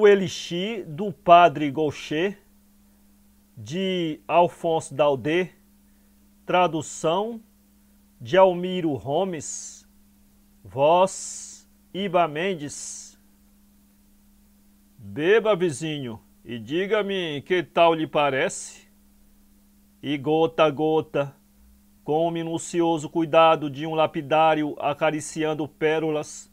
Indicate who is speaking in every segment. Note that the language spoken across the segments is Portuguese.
Speaker 1: o Elixir do Padre Gaucher, de Alfonso Daldé, tradução de Almiro Romes, voz Iba Mendes. Beba, vizinho, e diga-me que tal lhe parece. E gota a gota, com o minucioso cuidado de um lapidário acariciando pérolas,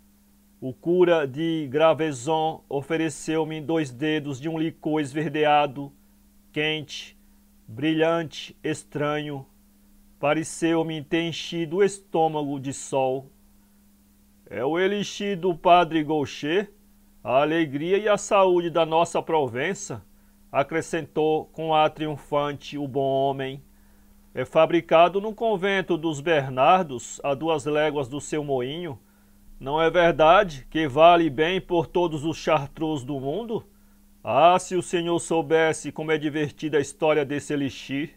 Speaker 1: o cura de Gravezon ofereceu-me dois dedos de um licor esverdeado, quente, brilhante, estranho. Pareceu-me ter enchido o estômago de sol. É o elixir do padre Gaucher, a alegria e a saúde da nossa Provença, acrescentou com ar triunfante o bom homem. É fabricado no convento dos Bernardos, a duas léguas do seu moinho, não é verdade que vale bem por todos os chartreux do mundo? Ah, se o senhor soubesse como é divertida a história desse elixir!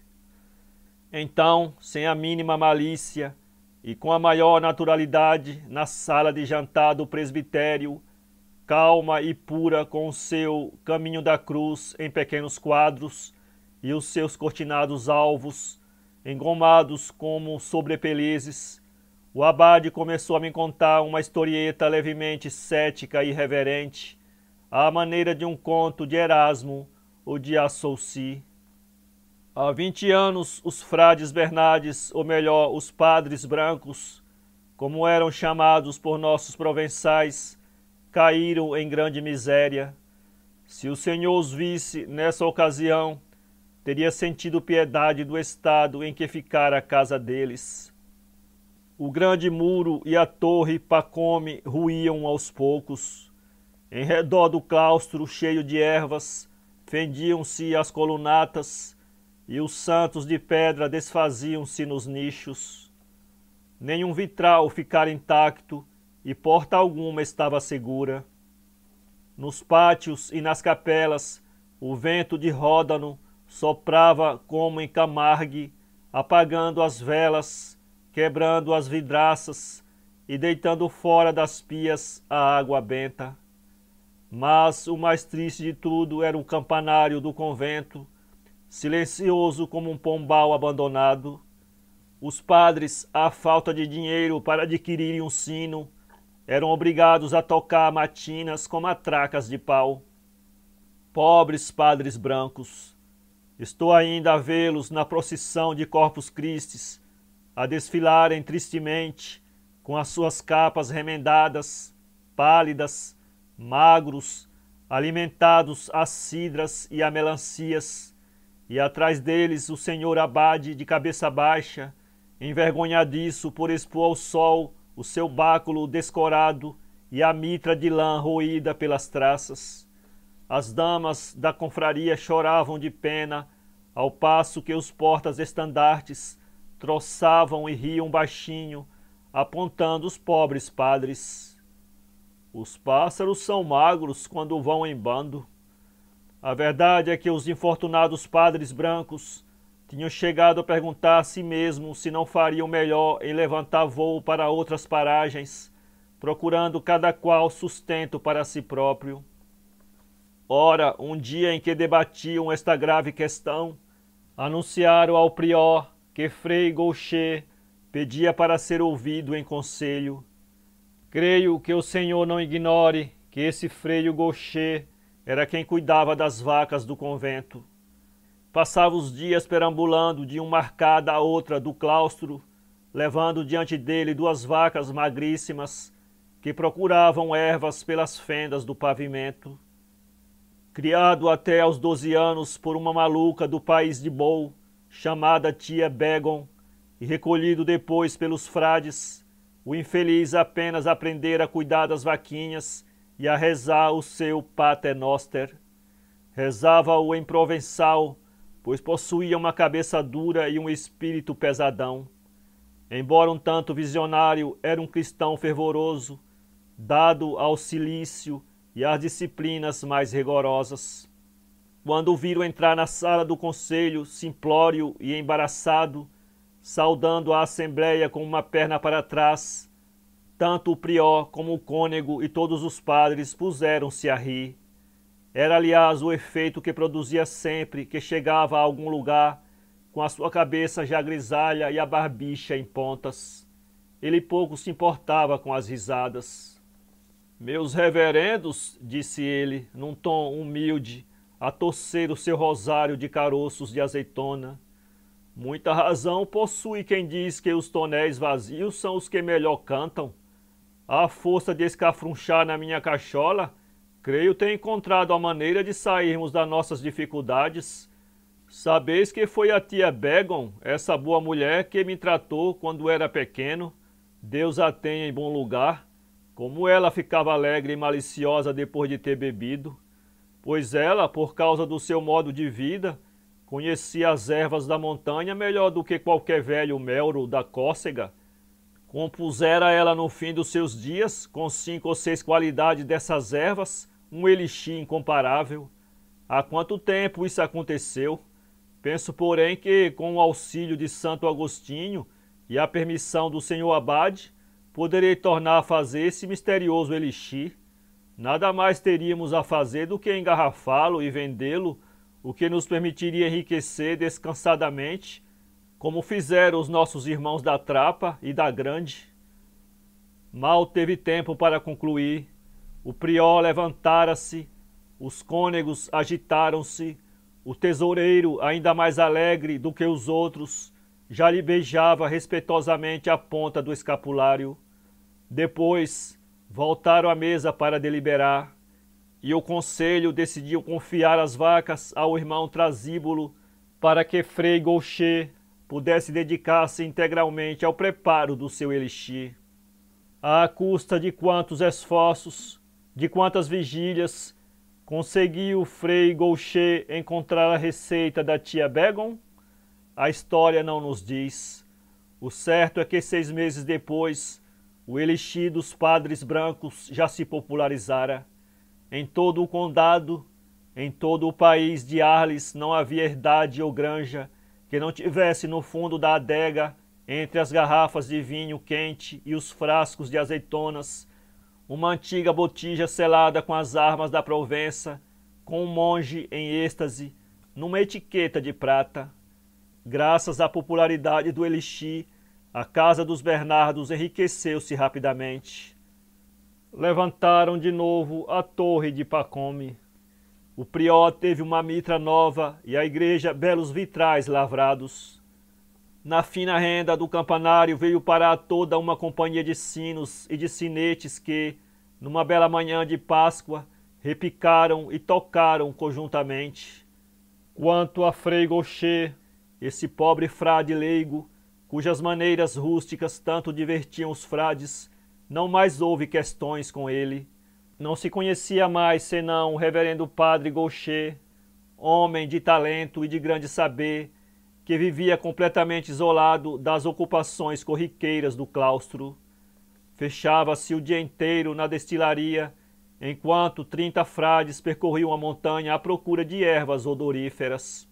Speaker 1: Então, sem a mínima malícia e com a maior naturalidade, na sala de jantar do presbitério, calma e pura com o seu caminho da cruz em pequenos quadros e os seus cortinados alvos, engomados como sobrepelezes, o abade começou a me contar uma historieta levemente cética e reverente, à maneira de um conto de Erasmo ou de Assouci. Há vinte anos, os frades Bernardes, ou melhor, os padres brancos, como eram chamados por nossos provençais, caíram em grande miséria. Se o Senhor os visse nessa ocasião, teria sentido piedade do estado em que ficara a casa deles o grande muro e a torre Pacome ruíam aos poucos. Em redor do claustro, cheio de ervas, fendiam-se as colunatas e os santos de pedra desfaziam-se nos nichos. Nenhum vitral ficara intacto e porta alguma estava segura. Nos pátios e nas capelas, o vento de Ródano soprava como em Camargue, apagando as velas quebrando as vidraças e deitando fora das pias a água benta. Mas o mais triste de tudo era o campanário do convento, silencioso como um pombal abandonado. Os padres, à falta de dinheiro para adquirirem um sino, eram obrigados a tocar matinas com matracas de pau. Pobres padres brancos, estou ainda a vê-los na procissão de Corpus Christi, a desfilarem tristemente com as suas capas remendadas, pálidas, magros, alimentados às cidras e a melancias, e atrás deles o senhor Abade de cabeça baixa, envergonhadiço por expor ao sol o seu báculo descorado e a mitra de lã roída pelas traças. As damas da confraria choravam de pena, ao passo que os portas-estandartes troçavam e riam baixinho, apontando os pobres padres. Os pássaros são magros quando vão em bando. A verdade é que os infortunados padres brancos tinham chegado a perguntar a si mesmos se não fariam melhor em levantar voo para outras paragens, procurando cada qual sustento para si próprio. Ora, um dia em que debatiam esta grave questão, anunciaram ao prior que Frei Gaucher pedia para ser ouvido em conselho. Creio que o Senhor não ignore que esse freio Gaucher era quem cuidava das vacas do convento. Passava os dias perambulando de uma arcada a outra do claustro, levando diante dele duas vacas magríssimas que procuravam ervas pelas fendas do pavimento. Criado até aos doze anos por uma maluca do país de Bou, chamada tia Begon, e recolhido depois pelos frades, o infeliz apenas aprendera a cuidar das vaquinhas e a rezar o seu paternoster. Rezava-o em provençal, pois possuía uma cabeça dura e um espírito pesadão. Embora um tanto visionário, era um cristão fervoroso, dado ao silício e às disciplinas mais rigorosas. Quando o viram entrar na sala do conselho, simplório e embaraçado, saudando a assembléia com uma perna para trás, tanto o prior como o cônego e todos os padres puseram-se a rir. Era, aliás, o efeito que produzia sempre que chegava a algum lugar, com a sua cabeça já grisalha e a barbicha em pontas. Ele pouco se importava com as risadas. Meus reverendos, disse ele, num tom humilde, a torcer o seu rosário de caroços de azeitona. Muita razão possui quem diz que os tonéis vazios são os que melhor cantam. A força de escafrunchar na minha cachola, creio ter encontrado a maneira de sairmos das nossas dificuldades. Sabeis que foi a tia Begon, essa boa mulher, que me tratou quando era pequeno. Deus a tenha em bom lugar. Como ela ficava alegre e maliciosa depois de ter bebido pois ela, por causa do seu modo de vida, conhecia as ervas da montanha melhor do que qualquer velho melro da cócega. Compusera ela no fim dos seus dias, com cinco ou seis qualidades dessas ervas, um elixir incomparável. Há quanto tempo isso aconteceu? Penso, porém, que com o auxílio de Santo Agostinho e a permissão do senhor Abade, poderei tornar a fazer esse misterioso elixir. Nada mais teríamos a fazer do que engarrafá-lo e vendê-lo, o que nos permitiria enriquecer descansadamente, como fizeram os nossos irmãos da Trapa e da Grande. Mal teve tempo para concluir. O prior levantara-se, os cônegos agitaram-se, o tesoureiro, ainda mais alegre do que os outros, já lhe beijava respeitosamente a ponta do escapulário. Depois, Voltaram à mesa para deliberar, e o conselho decidiu confiar as vacas ao irmão Trasíbulo para que Frei Gaucher pudesse dedicar-se integralmente ao preparo do seu elixir. À custa de quantos esforços, de quantas vigílias, conseguiu Frei Gaucher encontrar a receita da tia Begon? A história não nos diz. O certo é que seis meses depois, o elixir dos padres brancos já se popularizara. Em todo o condado, em todo o país de Arles, não havia herdade ou granja que não tivesse no fundo da adega, entre as garrafas de vinho quente e os frascos de azeitonas, uma antiga botija selada com as armas da Provença, com um monge em êxtase, numa etiqueta de prata. Graças à popularidade do elixir, a casa dos Bernardos enriqueceu-se rapidamente. Levantaram de novo a torre de Pacome. O prior teve uma mitra nova e a igreja belos vitrais lavrados. Na fina renda do campanário veio parar toda uma companhia de sinos e de sinetes que, numa bela manhã de Páscoa, repicaram e tocaram conjuntamente. Quanto a Frei Gaucher, esse pobre frade leigo, cujas maneiras rústicas tanto divertiam os frades, não mais houve questões com ele. Não se conhecia mais senão o reverendo padre Gaucher, homem de talento e de grande saber, que vivia completamente isolado das ocupações corriqueiras do claustro. Fechava-se o dia inteiro na destilaria, enquanto trinta frades percorriam a montanha à procura de ervas odoríferas.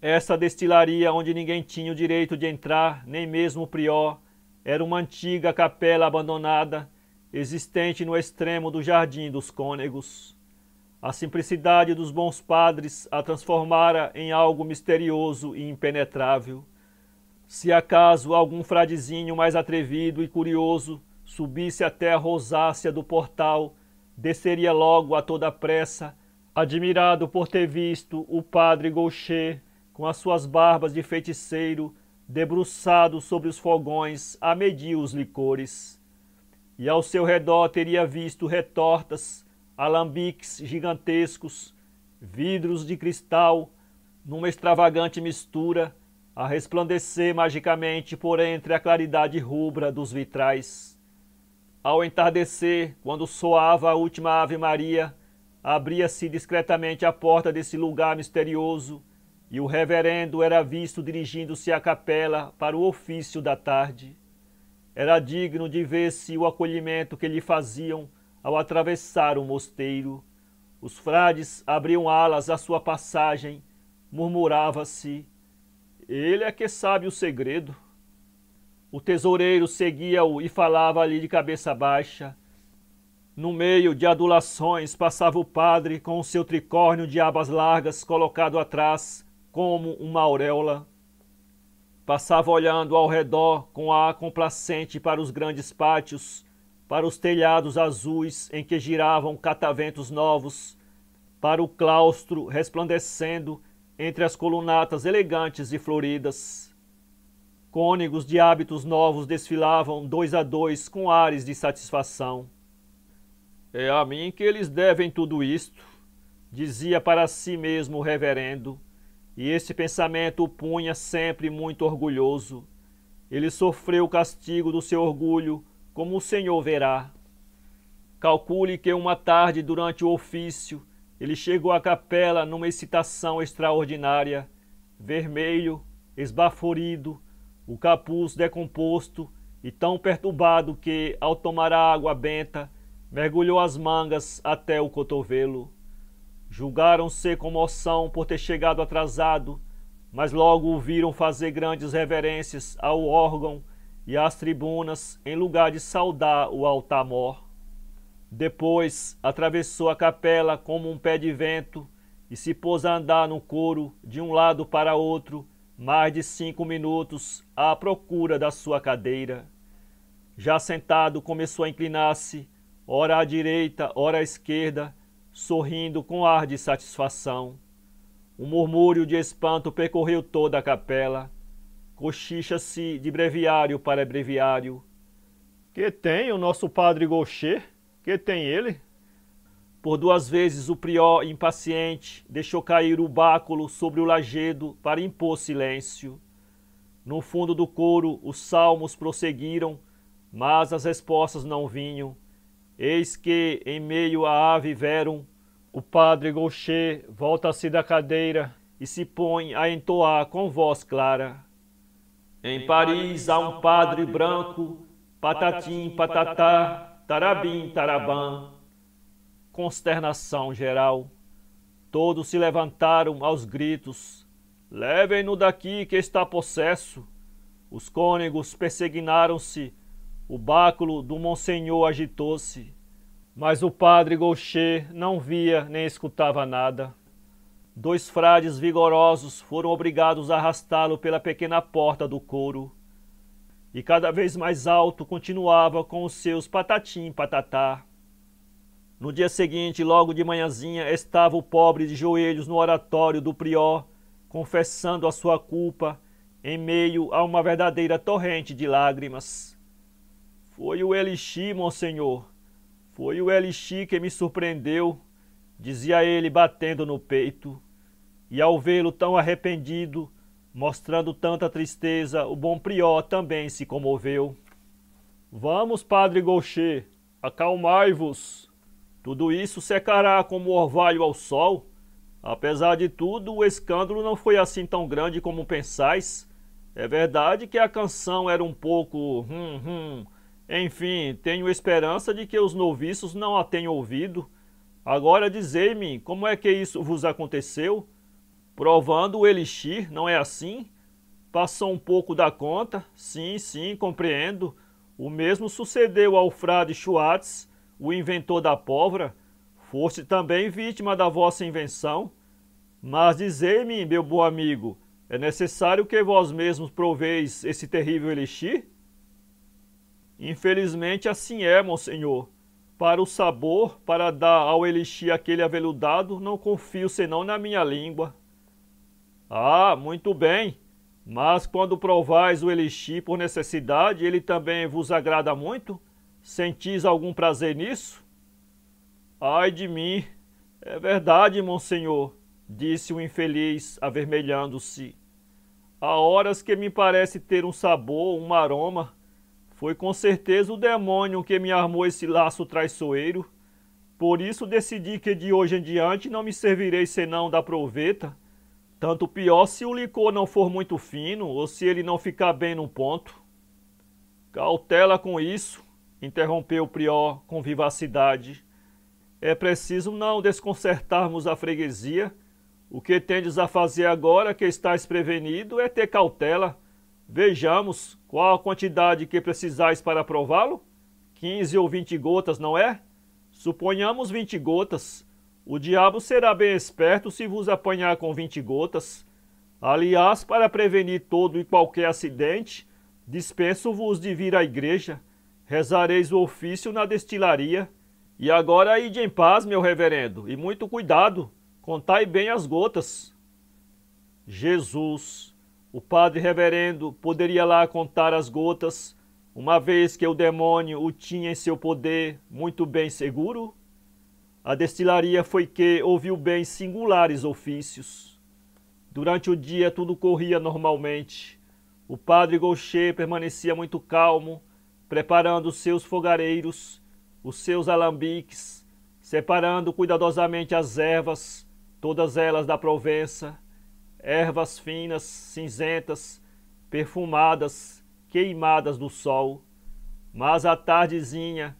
Speaker 1: Essa destilaria onde ninguém tinha o direito de entrar, nem mesmo o prior, era uma antiga capela abandonada, existente no extremo do Jardim dos Cônegos. A simplicidade dos bons padres a transformara em algo misterioso e impenetrável. Se acaso algum fradezinho mais atrevido e curioso subisse até a rosácea do portal, desceria logo a toda pressa, admirado por ter visto o padre Gaucher com as suas barbas de feiticeiro, debruçado sobre os fogões a medir os licores. E ao seu redor teria visto retortas, alambiques gigantescos, vidros de cristal, numa extravagante mistura, a resplandecer magicamente por entre a claridade rubra dos vitrais. Ao entardecer, quando soava a última Ave Maria, abria-se discretamente a porta desse lugar misterioso e o reverendo era visto dirigindo-se à capela para o ofício da tarde. Era digno de ver-se o acolhimento que lhe faziam ao atravessar o mosteiro. Os frades abriam alas à sua passagem, murmurava-se: Ele é que sabe o segredo. O tesoureiro seguia-o e falava-lhe de cabeça baixa. No meio de adulações passava o padre com o seu tricórnio de abas largas colocado atrás como uma auréola. Passava olhando ao redor com ar complacente para os grandes pátios, para os telhados azuis em que giravam cataventos novos, para o claustro resplandecendo entre as colunatas elegantes e floridas. Cônegos de hábitos novos desfilavam dois a dois com ares de satisfação. É a mim que eles devem tudo isto, dizia para si mesmo o reverendo. E esse pensamento o punha sempre muito orgulhoso. Ele sofreu o castigo do seu orgulho, como o Senhor verá. Calcule que uma tarde, durante o ofício, ele chegou à capela numa excitação extraordinária, vermelho, esbaforido, o capuz decomposto e tão perturbado que, ao tomar a água benta, mergulhou as mangas até o cotovelo. Julgaram-se comoção por ter chegado atrasado, mas logo o viram fazer grandes reverências ao órgão e às tribunas em lugar de saudar o altar-mor. Depois atravessou a capela como um pé de vento e se pôs a andar no coro de um lado para outro mais de cinco minutos à procura da sua cadeira. Já sentado, começou a inclinar-se, ora à direita, ora à esquerda, sorrindo com ar de satisfação. Um murmúrio de espanto percorreu toda a capela. Cochicha-se de breviário para breviário. Que tem o nosso padre Gaucher? Que tem ele? Por duas vezes o prior, impaciente, deixou cair o báculo sobre o lajedo para impor silêncio. No fundo do coro, os salmos prosseguiram, mas as respostas não vinham. Eis que, em meio à ave verum, o padre Gaucher volta-se da cadeira e se põe a entoar com voz clara. Em Paris há um padre branco, patatim, patatá, tarabim, tarabã. Consternação geral. Todos se levantaram aos gritos. Levem-no daqui que está possesso. Os cônegos persignaram-se o báculo do Monsenhor agitou-se, mas o padre Gaucher não via nem escutava nada. Dois frades vigorosos foram obrigados a arrastá-lo pela pequena porta do couro. E cada vez mais alto continuava com os seus patatim patatá. No dia seguinte, logo de manhãzinha, estava o pobre de joelhos no oratório do prior, confessando a sua culpa em meio a uma verdadeira torrente de lágrimas. Foi o Elixir, Monsenhor. Foi o Elixir que me surpreendeu, dizia ele batendo no peito. E ao vê-lo tão arrependido, mostrando tanta tristeza, o bom prior também se comoveu. Vamos, padre Gaucher, acalmai-vos. Tudo isso secará como orvalho ao sol. Apesar de tudo, o escândalo não foi assim tão grande como pensais. É verdade que a canção era um pouco. Hum, hum, enfim, tenho esperança de que os noviços não a tenham ouvido. Agora dizei-me, como é que isso vos aconteceu? Provando o elixir, não é assim? Passou um pouco da conta? Sim, sim, compreendo. O mesmo sucedeu ao frade Schwartz, o inventor da pólvora. Foste também vítima da vossa invenção. Mas dizei-me, meu bom amigo, é necessário que vós mesmos proveis esse terrível elixir? Infelizmente assim é, Monsenhor. Para o sabor, para dar ao elixir aquele aveludado, não confio senão na minha língua. Ah, muito bem. Mas quando provais o elixir por necessidade, ele também vos agrada muito? Sentis algum prazer nisso? Ai de mim! É verdade, monsenhor, disse o infeliz, avermelhando-se. Há horas que me parece ter um sabor, um aroma, foi com certeza o demônio que me armou esse laço traiçoeiro. Por isso decidi que de hoje em diante não me servirei senão da proveta. Tanto pior se o licor não for muito fino ou se ele não ficar bem no ponto. Cautela com isso, interrompeu o prior com vivacidade. É preciso não desconcertarmos a freguesia. O que tendes a fazer agora que estás prevenido é ter cautela Vejamos qual a quantidade que precisais para prová-lo. 15 ou 20 gotas, não é? Suponhamos 20 gotas. O diabo será bem esperto se vos apanhar com 20 gotas. Aliás, para prevenir todo e qualquer acidente, dispenso-vos de vir à igreja. Rezareis o ofício na destilaria. E agora ide em paz, meu reverendo, e muito cuidado, contai bem as gotas. Jesus o padre reverendo poderia lá contar as gotas, uma vez que o demônio o tinha em seu poder muito bem seguro? A destilaria foi que ouviu bem singulares ofícios. Durante o dia tudo corria normalmente. O padre Gaucher permanecia muito calmo, preparando seus fogareiros, os seus alambiques, separando cuidadosamente as ervas, todas elas da Provença, ervas finas, cinzentas, perfumadas, queimadas do sol. Mas à tardezinha,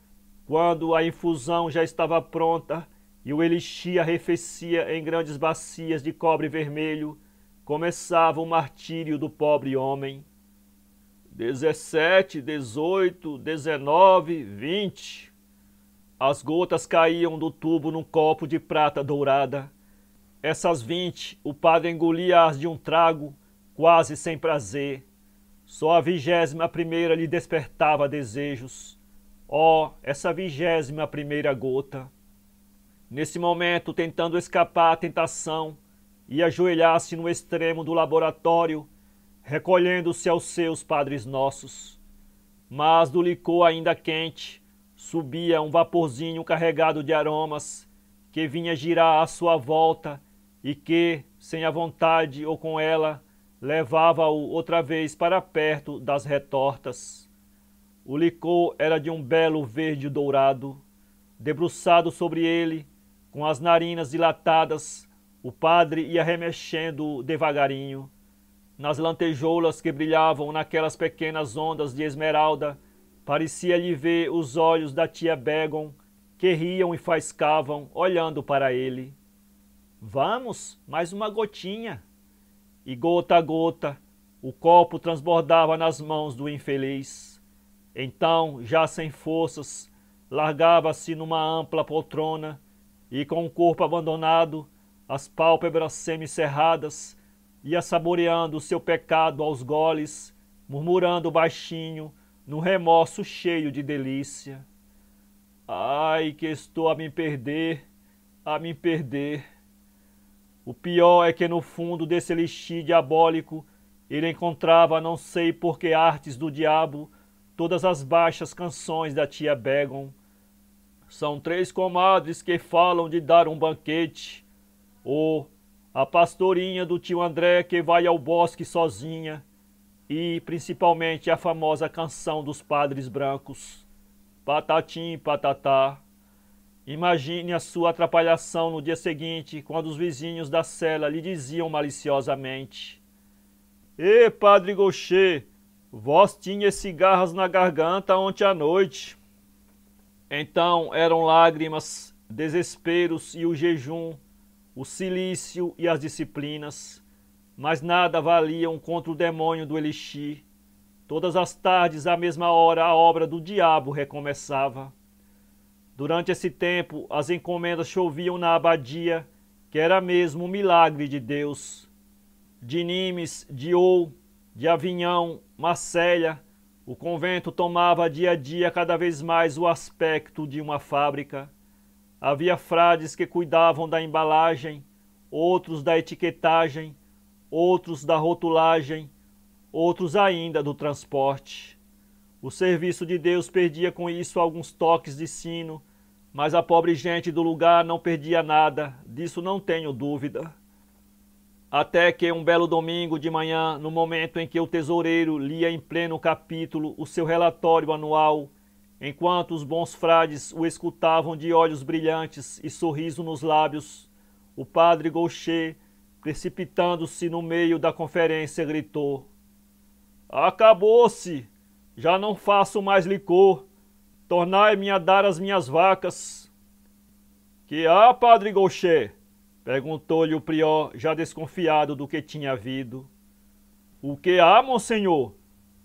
Speaker 1: quando a infusão já estava pronta e o elixir arrefecia em grandes bacias de cobre vermelho, começava o martírio do pobre homem. 17, 18, 19, 20. As gotas caíam do tubo num copo de prata dourada. Essas vinte o padre engolia-as de um trago, quase sem prazer. Só a vigésima primeira lhe despertava desejos. Oh, essa vigésima primeira gota! Nesse momento, tentando escapar à tentação, e ajoelhar-se no extremo do laboratório, recolhendo-se aos seus padres nossos. Mas do licor ainda quente subia um vaporzinho carregado de aromas que vinha girar à sua volta e que, sem a vontade ou com ela, levava-o outra vez para perto das retortas. O licor era de um belo verde dourado. Debruçado sobre ele, com as narinas dilatadas, o padre ia remexendo devagarinho. Nas lantejoulas que brilhavam naquelas pequenas ondas de esmeralda, parecia-lhe ver os olhos da tia Begon que riam e faiscavam, olhando para ele. Vamos, mais uma gotinha. E gota a gota, o copo transbordava nas mãos do infeliz. Então, já sem forças, largava-se numa ampla poltrona e, com o corpo abandonado, as pálpebras semicerradas, ia saboreando o seu pecado aos goles, murmurando baixinho, no remorso cheio de delícia. Ai, que estou a me perder, a me perder. O pior é que no fundo desse elixir diabólico ele encontrava, não sei por que artes do diabo, todas as baixas canções da tia Begon. São três comadres que falam de dar um banquete. Ou a pastorinha do tio André que vai ao bosque sozinha. E principalmente a famosa canção dos padres brancos. Patatim, patatá, Imagine a sua atrapalhação no dia seguinte, quando os vizinhos da cela lhe diziam maliciosamente: "E padre Gaucher, vós tinhas cigarras na garganta ontem à noite. Então eram lágrimas, desesperos e o jejum, o silício e as disciplinas, mas nada valiam contra o demônio do elixir. Todas as tardes, à mesma hora, a obra do diabo recomeçava. Durante esse tempo, as encomendas choviam na abadia, que era mesmo um milagre de Deus. De Nimes, de Ou, de Avignon, Marselha, o convento tomava dia a dia cada vez mais o aspecto de uma fábrica. Havia frades que cuidavam da embalagem, outros da etiquetagem, outros da rotulagem, outros ainda do transporte. O serviço de Deus perdia com isso alguns toques de sino mas a pobre gente do lugar não perdia nada, disso não tenho dúvida. Até que um belo domingo de manhã, no momento em que o tesoureiro lia em pleno capítulo o seu relatório anual, enquanto os bons frades o escutavam de olhos brilhantes e sorriso nos lábios, o padre Gaucher, precipitando-se no meio da conferência, gritou: Acabou-se! Já não faço mais licor. Tornai-me a dar as minhas vacas. Que há, ah, padre Gaucher? Perguntou-lhe o prior, já desconfiado do que tinha havido. O que há, monsenhor?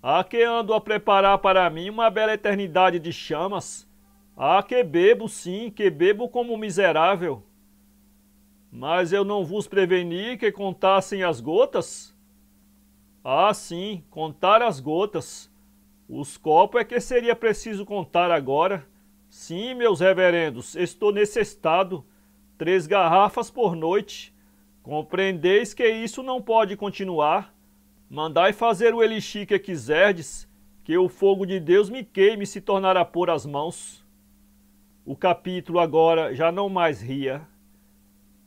Speaker 1: Há que ando a preparar para mim uma bela eternidade de chamas. Há que bebo, sim, que bebo como miserável. Mas eu não vos preveni que contassem as gotas? Ah, sim, contar as gotas. Os copos é que seria preciso contar agora. Sim, meus reverendos, estou nesse estado. Três garrafas por noite. Compreendeis que isso não pode continuar. Mandai fazer o elixir que quiserdes, que o fogo de Deus me queime se tornar a pôr as mãos. O capítulo agora já não mais ria.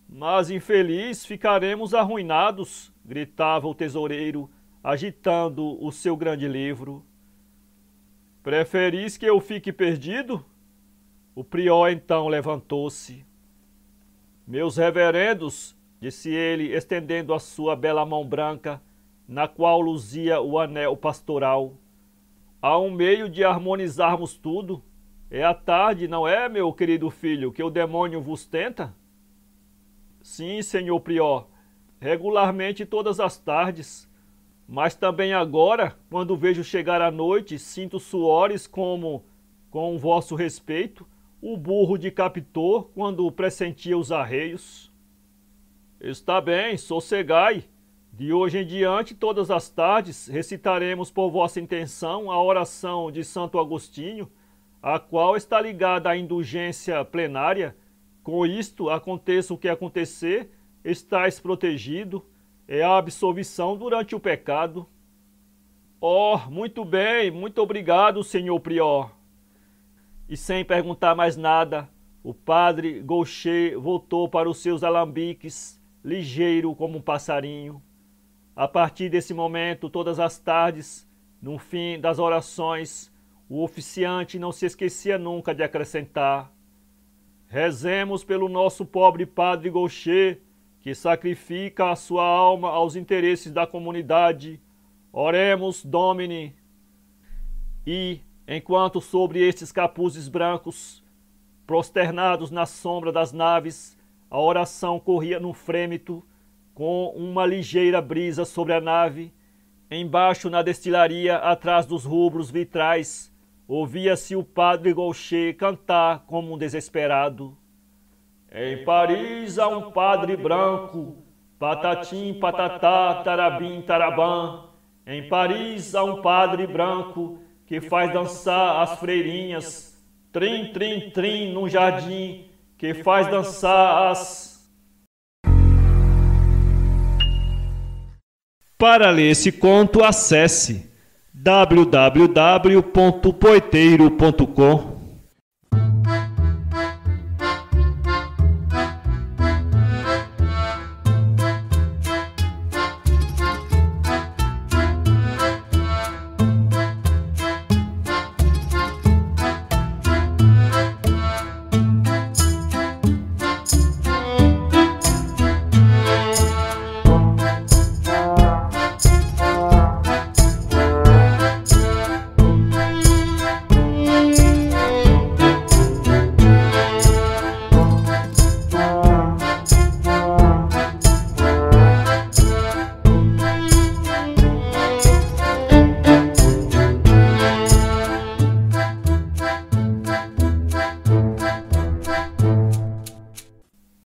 Speaker 1: Mas, infeliz, ficaremos arruinados, gritava o tesoureiro, agitando o seu grande livro. Preferis que eu fique perdido? O prior então levantou-se. Meus reverendos, disse ele, estendendo a sua bela mão branca, na qual luzia o anel pastoral, há um meio de harmonizarmos tudo. É a tarde, não é, meu querido filho, que o demônio vos tenta? Sim, senhor prior, regularmente todas as tardes. Mas também agora, quando vejo chegar a noite, sinto suores como com vosso respeito, o burro de captor quando pressentia os arreios. Está bem, sossegai. De hoje em diante, todas as tardes, recitaremos por vossa intenção a oração de Santo Agostinho, a qual está ligada à indulgência plenária. Com isto, aconteça o que acontecer, estáis protegido é a absolvição durante o pecado. Oh, muito bem, muito obrigado, senhor prior. E sem perguntar mais nada, o padre Gaucher voltou para os seus alambiques, ligeiro como um passarinho. A partir desse momento, todas as tardes, no fim das orações, o oficiante não se esquecia nunca de acrescentar: Rezemos pelo nosso pobre padre Gaucher, que sacrifica a sua alma aos interesses da comunidade, oremos, Domine. E, enquanto sobre estes capuzes brancos, prosternados na sombra das naves, a oração corria num frêmito, com uma ligeira brisa sobre a nave, embaixo na destilaria, atrás dos rubros vitrais, ouvia-se o padre Gaucher cantar como um desesperado. Em Paris há um padre branco, patatim, patatá, tarabim, tarabã. Em Paris há um padre branco que faz dançar as freirinhas, trim, trim, trim num jardim, que faz dançar as. Para ler esse conto, acesse www.poiteiro.com